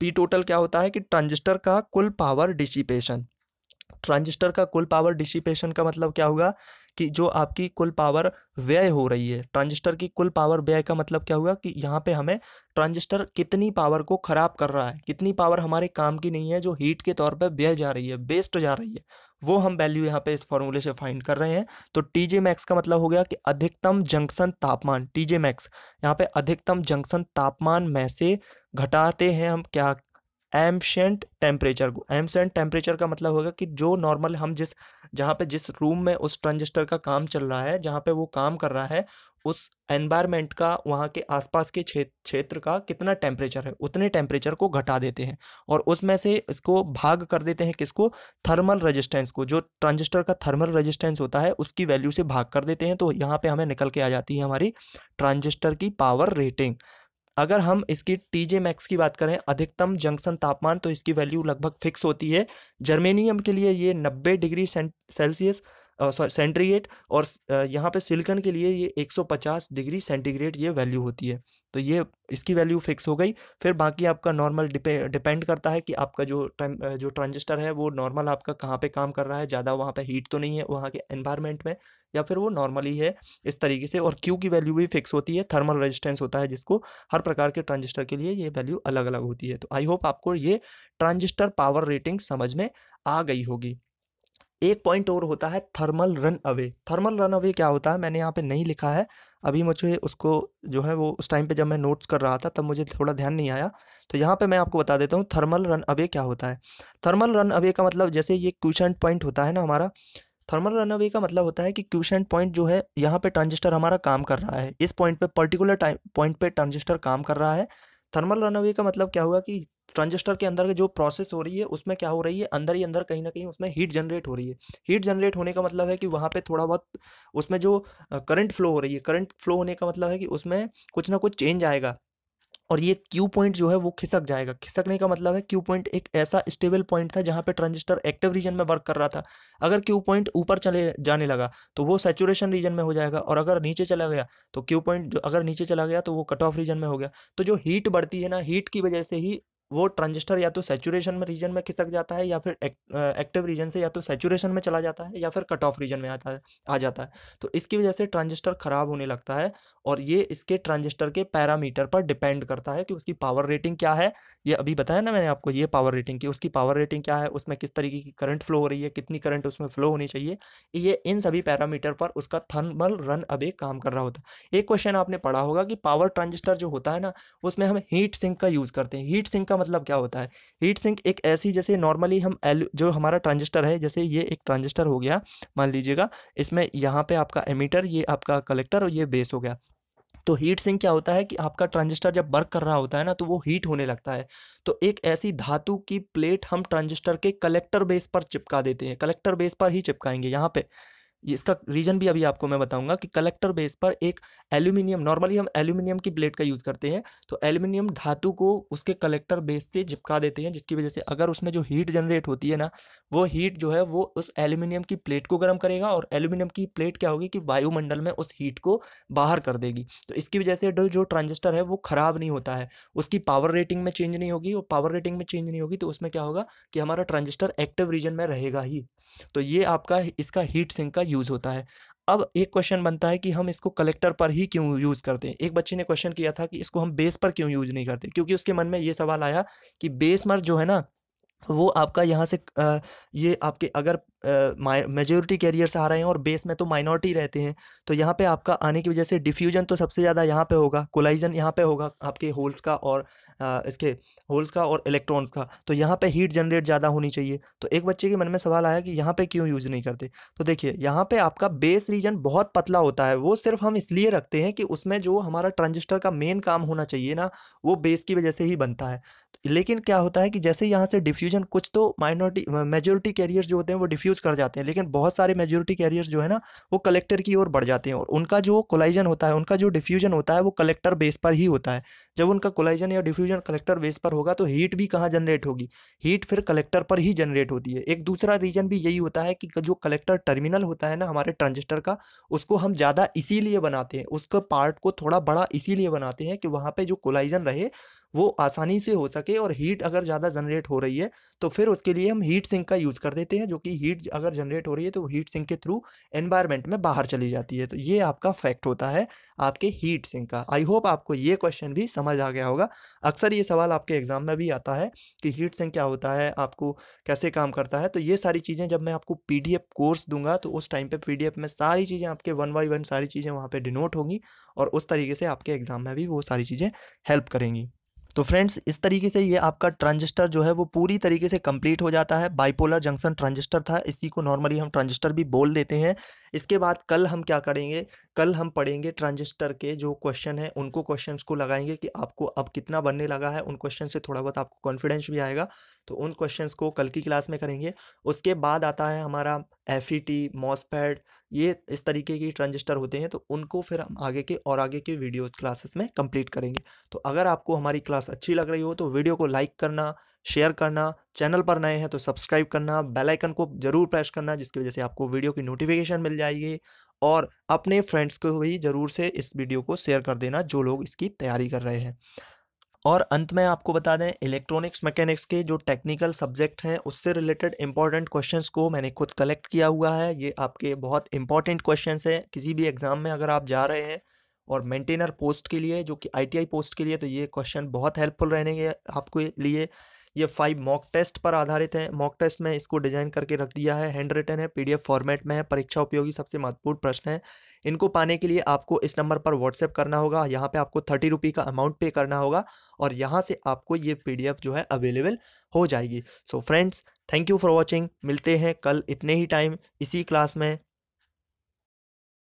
P total क्या होता है कि ट्रांजिस्टर का कुल पावर डिसिपेशन ट्रांजिस्टर का कुल पावर डिसिपेशन का मतलब क्या होगा कि जो आपकी कुल पावर व्यय हो रही है ट्रांजिस्टर की कुल पावर व्यय का मतलब क्या होगा कि यहाँ पे हमें ट्रांजिस्टर कितनी पावर को ख़राब कर रहा है कितनी पावर हमारे काम की नहीं है जो हीट के तौर पर व्यय जा रही है वेस्ट जा रही है वो हम वैल्यू यहाँ पे इस फॉर्मूले से फाइंड कर रहे हैं तो टी जे मैक्स का मतलब हो गया कि अधिकतम जंक्शन तापमान टी जे मैक्स यहाँ पे अधिकतम जंक्शन तापमान में से घटाते हैं हम क्या एम्पशेंट टेम्परेचर को एम्पशेंट टेम्परेचर का मतलब होगा कि जो नॉर्मल हम जिस जहाँ पे जिस रूम में उस ट्रांजिस्टर का काम चल रहा है जहाँ पे वो काम कर रहा है उस एनवायरमेंट का वहाँ के आसपास के क्षेत्र का कितना टेम्परेचर है उतने टेम्परेचर को घटा देते हैं और उसमें से इसको भाग कर देते हैं किसको थर्मल रजिस्टेंस को जो ट्रांजिस्टर का थर्मल रजिस्टेंस होता है उसकी वैल्यू से भाग कर देते हैं तो यहाँ पर हमें निकल के आ जाती है हमारी ट्रांजिस्टर की पावर रेटिंग अगर हम इसकी टी जे मैक्स की बात करें अधिकतम जंक्शन तापमान तो इसकी वैल्यू लगभग फिक्स होती है जर्मेनियम के लिए ये नब्बे डिग्री सेल्सियस सॉरी सेंट्रीगेट और यहाँ पे सिलिकन के लिए ये 150 डिग्री सेंटीग्रेड ये वैल्यू होती है तो ये इसकी वैल्यू फिक्स हो गई फिर बाकी आपका नॉर्मल डिपे डिपेंड करता है कि आपका जो जो ट्रांजिस्टर है वो नॉर्मल आपका कहाँ पे काम कर रहा है ज़्यादा वहाँ पे हीट तो नहीं है वहाँ के एनवायरनमेंट में या फिर वो नॉर्मली है इस तरीके से और क्यू की वैल्यू भी फिक्स होती है थर्मल रजिस्टेंस होता है जिसको हर प्रकार के ट्रांजिस्टर के लिए ये वैल्यू अलग अलग होती है तो आई होप आपको ये ट्रांजिस्टर पावर रेटिंग समझ में आ गई होगी एक पॉइंट और होता है thermal runaway thermal runaway क्या होता है मैंने यहाँ पे नहीं लिखा है अभी मुझे उसको जो है वो उस टाइम पे जब मैं नोट्स कर रहा था तब मुझे थोड़ा ध्यान नहीं आया तो यहाँ पे मैं आपको बता देता हूँ थर्मल रन अवे क्या होता है थर्मल रन अवे का मतलब जैसे ये क्यूशन पॉइंट होता है ना हमारा थर्मल रन अवे का मतलब होता है कि क्यूशन पॉइंट जो है यहाँ पर ट्रांजिस्टर हमारा काम कर रहा है इस पॉइंट पर पर्टिकुलर टाइम पॉइंट पर ट्रांजिस्टर काम कर रहा है थर्मल रन अवे का मतलब क्या हुआ कि ट्रांजिस्टर के अंदर जो प्रोसेस हो रही है उसमें क्या हो रही है अंदर ही अंदर कहीं ना कहीं उसमें हीट जनरेट हो रही है हीट जनरेट होने का मतलब है कि वहाँ पे थोड़ा बहुत उसमें जो करंट फ्लो हो रही है करंट फ्लो होने का मतलब है कि उसमें कुछ ना कुछ चेंज आएगा और ये क्यू पॉइंट जो है वो खिसक जाएगा खिसकने का मतलब है क्यू पॉइंट एक ऐसा स्टेबल पॉइंट था जहाँ पे ट्रांजिस्टर एक्टिव रीजन में वर्क कर रहा था अगर क्यू पॉइंट ऊपर चले जाने लगा तो वो सेचुरेशन रीजन में हो जाएगा और अगर नीचे चला गया तो क्यू पॉइंट अगर नीचे चला गया तो वो कट ऑफ रीजन में हो गया तो जो हीट बढ़ती है ना हीट की वजह से ही वो ट्रांजिस्टर या तो सेचुरेशन में रीजन में खिसक जाता है या फिर एक, एक्टिव रीजन से या तो सेचुरेशन में चला जाता है या फिर कट ऑफ रीजन में आता है आ जाता है तो इसकी वजह से ट्रांजिस्टर ख़राब होने लगता है और ये इसके ट्रांजिस्टर के पैरामीटर पर डिपेंड करता है कि उसकी पावर रेटिंग क्या है ये अभी बताया ना मैंने आपको ये पावर रेटिंग की उसकी पावर रेटिंग क्या है उसमें किस तरीके की करंट फ्लो हो रही है कितनी करंट उसमें फ्लो होनी चाहिए ये इन सभी पैरामीटर पर उसका थर्मल रन अब एक काम कर रहा होता है एक क्वेश्चन आपने पढ़ा होगा कि पावर ट्रांजिस्टर जो होता है ना उसमें हम हीट सिंक का यूज़ करते हैं हीट सिंक का मतलब क्या होता है हीट सिंक एक ऐसी जैसे नॉर्मली हम एल जो हमारा ट्रांजिस्टर है जैसे ये एक ट्रांजिस्टर हो गया मान लीजिएगा इसमें यहाँ पे आपका एमीटर ये आपका कलेक्टर और ये बेस हो गया तो हीट सिंक क्या होता है कि आपका ट्रांजिस्टर जब वर्क कर रहा होता है ना तो वो हीट होने लगता है तो एक ऐसी धातु की प्लेट हम ट्रांजिस्टर के कलेक्टर बेस पर चिपका देते हैं कलेक्टर बेस पर ही चिपकाएंगे यहाँ पे इसका रीज़न भी अभी आपको मैं बताऊंगा कि कलेक्टर बेस पर एक एल्यूमिनियम नॉर्मली हम एल्यूमिनियम की प्लेट का यूज़ करते हैं तो एल्यूमिनियम धातु को उसके कलेक्टर बेस से चिपका देते हैं जिसकी वजह से अगर उसमें जो हीट जनरेट होती है ना वो हीट जो है वो उस एल्यूमिनियम की प्लेट को गर्म करेगा और एल्यूमिनियम की प्लेट क्या होगी कि वायुमंडल में उस हीट को बाहर कर देगी तो इसकी वजह से जो ट्रांजिस्टर है वो ख़राब नहीं होता है उसकी पावर रेटिंग में चेंज नहीं होगी और पावर रेटिंग में चेंज नहीं होगी तो उसमें क्या होगा कि हमारा ट्रांजिस्टर एक्टिव रीजन में रहेगा ही तो ये आपका इसका हीट सिंक का यूज़ होता है अब एक क्वेश्चन बनता है कि हम इसको कलेक्टर पर ही क्यों यूज़ करते हैं एक बच्चे ने क्वेश्चन किया था कि इसको हम बेस पर क्यों यूज़ नहीं करते क्योंकि उसके मन में ये सवाल आया कि बेस मर जो है ना वो आपका यहाँ से ये आपके अगर मेजोरिटी कैरियर से आ रहे हैं और बेस में तो माइनॉरिटी रहते हैं तो यहाँ पे आपका आने की वजह से डिफ्यूजन तो सबसे ज़्यादा यहाँ पे होगा कोलाइजन यहाँ पे होगा आपके होल्स का और आ, इसके होल्स का और इलेक्ट्रॉन्स का तो यहाँ पे हीट जनरेट ज़्यादा होनी चाहिए तो एक बच्चे के मन में सवाल आया कि यहाँ पर क्यों यूज़ नहीं करते तो देखिए यहाँ पर आपका बेस रीजन बहुत पतला होता है वो सिर्फ हम इसलिए रखते हैं कि उसमें जो हमारा ट्रांजिस्टर का मेन काम होना चाहिए ना वो बेस की वजह से ही बनता है लेकिन क्या होता है कि जैसे यहाँ से डिफ्यूज डिफ्यूजन कुछ तो माइनॉरिटी मेजोरिटी कैरियर्स जो होते हैं वो डिफ्यूज़ कर जाते हैं लेकिन बहुत सारे मेजोरिटी कैरियर्स जो है ना वो कलेक्टर की ओर बढ़ जाते हैं और उनका जो कोलाइजन होता है उनका जो डिफ्यूजन होता है वो कलेक्टर बेस पर ही होता है जब उनका कोलाइजन या डिफ्यूजन कलेक्टर बेस पर होगा तो हीट भी कहाँ जनरेट होगी हीट फिर कलेक्टर पर ही जनरेट होती है एक दूसरा रीजन भी यही होता है कि जो कलेक्टर टर्मिनल होता है ना हमारे ट्रांजिस्टर का उसको हम ज़्यादा इसीलिए बनाते हैं उसका पार्ट को थोड़ा बड़ा इसीलिए बनाते हैं कि वहाँ पर जो कोलाइजन रहे वो आसानी से हो सके और हीट अगर ज़्यादा जनरेट हो रही है तो फिर उसके लिए हम हीट सिंक का यूज़ कर देते हैं जो कि हीट अगर जनरेट हो रही है तो हीट सिंक के थ्रू एनवायरमेंट में बाहर चली जाती है तो ये आपका फैक्ट होता है आपके हीट सिंक का आई होप आपको ये क्वेश्चन भी समझ आ गया होगा अक्सर ये सवाल आपके एग्ज़ाम में भी आता है कि हीट सिंक क्या होता है आपको कैसे काम करता है तो ये सारी चीज़ें जब मैं आपको पी कोर्स दूंगा तो उस टाइम पर पी में सारी चीज़ें आपके वन बाई वन सारी चीज़ें वहाँ पर डिनोट होंगी और उस तरीके से आपके एग्ज़ाम में भी वो सारी चीज़ें हेल्प करेंगी तो फ्रेंड्स इस तरीके से ये आपका ट्रांजिस्टर जो है वो पूरी तरीके से कंप्लीट हो जाता है बाइपोलर जंक्शन ट्रांजिस्टर था इसी को नॉर्मली हम ट्रांजिस्टर भी बोल देते हैं इसके बाद कल हम क्या करेंगे कल हम पढ़ेंगे ट्रांजिस्टर के जो क्वेश्चन है उनको क्वेश्चन को लगाएंगे कि आपको अब कितना बनने लगा है उन क्वेश्चन से थोड़ा बहुत आपको कॉन्फिडेंस भी आएगा तो उन क्वेश्चन को कल की क्लास में करेंगे उसके बाद आता है हमारा एफ ई टी मॉसपैड ये इस तरीके की ट्रांजिस्टर होते हैं तो उनको फिर हम आगे के और आगे के वीडियोस क्लासेस में कंप्लीट करेंगे तो अगर आपको हमारी क्लास अच्छी लग रही हो तो वीडियो को लाइक करना शेयर करना चैनल पर नए हैं तो सब्सक्राइब करना बेल आइकन को ज़रूर प्रेस करना जिसकी वजह से आपको वीडियो की नोटिफिकेशन मिल जाएगी और अपने फ्रेंड्स को भी ज़रूर से इस वीडियो को शेयर कर देना जो लोग इसकी तैयारी कर रहे हैं और अंत में आपको बता दें इलेक्ट्रॉनिक्स मैकेनिक्स के जो टेक्निकल सब्जेक्ट हैं उससे रिलेटेड इंपॉर्टेंट क्वेश्चंस को मैंने खुद कलेक्ट किया हुआ है ये आपके बहुत इंपॉर्टेंट क्वेश्चंस हैं किसी भी एग्ज़ाम में अगर आप जा रहे हैं और मेंटेनर पोस्ट के लिए जो कि आईटीआई पोस्ट के लिए तो ये क्वेश्चन बहुत हेल्पफुल रहने आपके लिए ये फाइव मॉक टेस्ट पर आधारित है मॉक टेस्ट में इसको डिजाइन करके रख दिया है हैंड रिटन है पीडीएफ फॉर्मेट में है परीक्षा उपयोगी सबसे महत्वपूर्ण प्रश्न है इनको पाने के लिए आपको इस नंबर पर व्हाट्सएप करना होगा यहाँ पर आपको थर्टी रुपी का अमाउंट पे करना होगा और यहाँ से आपको ये पी जो है अवेलेबल हो जाएगी so friends thank you for watching मिलते हैं कल इतने ही टाइम इसी क्लास में